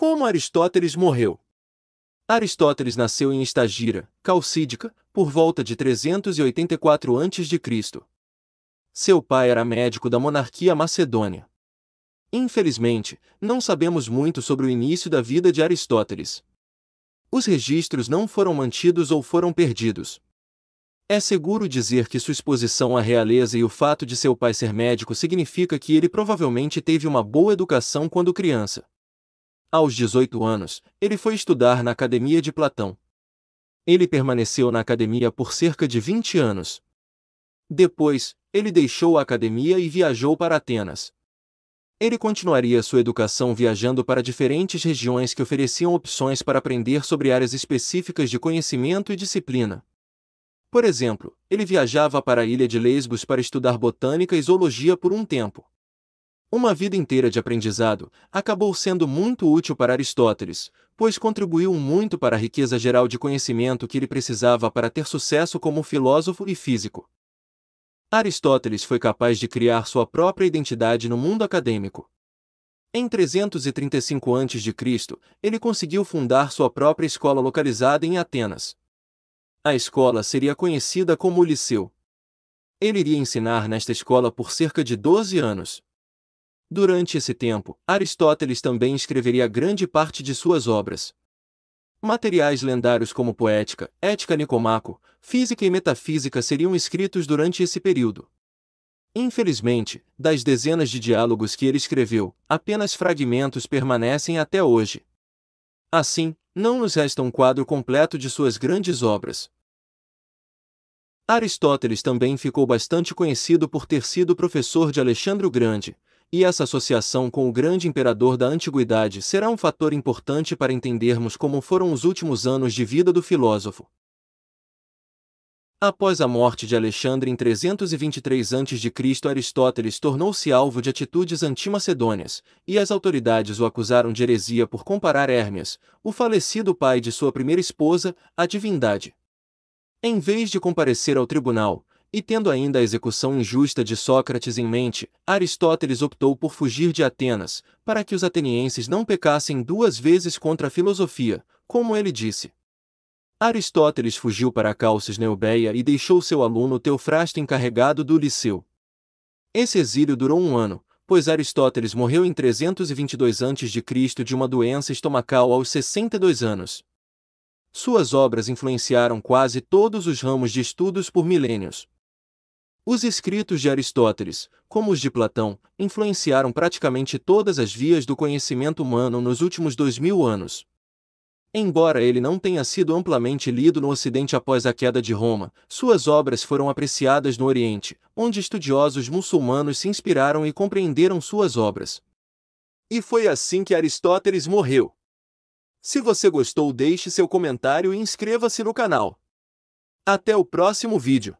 Como Aristóteles morreu? Aristóteles nasceu em Estagira, Calcídica, por volta de 384 a.C. Seu pai era médico da monarquia macedônia. Infelizmente, não sabemos muito sobre o início da vida de Aristóteles. Os registros não foram mantidos ou foram perdidos. É seguro dizer que sua exposição à realeza e o fato de seu pai ser médico significa que ele provavelmente teve uma boa educação quando criança. Aos 18 anos, ele foi estudar na Academia de Platão. Ele permaneceu na academia por cerca de 20 anos. Depois, ele deixou a academia e viajou para Atenas. Ele continuaria sua educação viajando para diferentes regiões que ofereciam opções para aprender sobre áreas específicas de conhecimento e disciplina. Por exemplo, ele viajava para a ilha de Lesbos para estudar botânica e zoologia por um tempo. Uma vida inteira de aprendizado acabou sendo muito útil para Aristóteles, pois contribuiu muito para a riqueza geral de conhecimento que ele precisava para ter sucesso como filósofo e físico. Aristóteles foi capaz de criar sua própria identidade no mundo acadêmico. Em 335 a.C., ele conseguiu fundar sua própria escola localizada em Atenas. A escola seria conhecida como Liceu. Ele iria ensinar nesta escola por cerca de 12 anos. Durante esse tempo, Aristóteles também escreveria grande parte de suas obras. Materiais lendários como Poética, Ética Nicomaco, Física e Metafísica seriam escritos durante esse período. Infelizmente, das dezenas de diálogos que ele escreveu, apenas fragmentos permanecem até hoje. Assim, não nos resta um quadro completo de suas grandes obras. Aristóteles também ficou bastante conhecido por ter sido professor de Alexandre o Grande, e essa associação com o grande imperador da antiguidade será um fator importante para entendermos como foram os últimos anos de vida do filósofo. Após a morte de Alexandre em 323 a.C., Aristóteles tornou-se alvo de atitudes antimacedônias, e as autoridades o acusaram de heresia por comparar Hermes, o falecido pai de sua primeira esposa, à divindade. Em vez de comparecer ao tribunal, e tendo ainda a execução injusta de Sócrates em mente, Aristóteles optou por fugir de Atenas, para que os atenienses não pecassem duas vezes contra a filosofia, como ele disse. Aristóteles fugiu para Calces na e deixou seu aluno Teofrasto encarregado do Liceu. Esse exílio durou um ano, pois Aristóteles morreu em 322 a.C. de uma doença estomacal aos 62 anos. Suas obras influenciaram quase todos os ramos de estudos por milênios. Os escritos de Aristóteles, como os de Platão, influenciaram praticamente todas as vias do conhecimento humano nos últimos dois mil anos. Embora ele não tenha sido amplamente lido no Ocidente após a queda de Roma, suas obras foram apreciadas no Oriente, onde estudiosos muçulmanos se inspiraram e compreenderam suas obras. E foi assim que Aristóteles morreu. Se você gostou, deixe seu comentário e inscreva-se no canal. Até o próximo vídeo.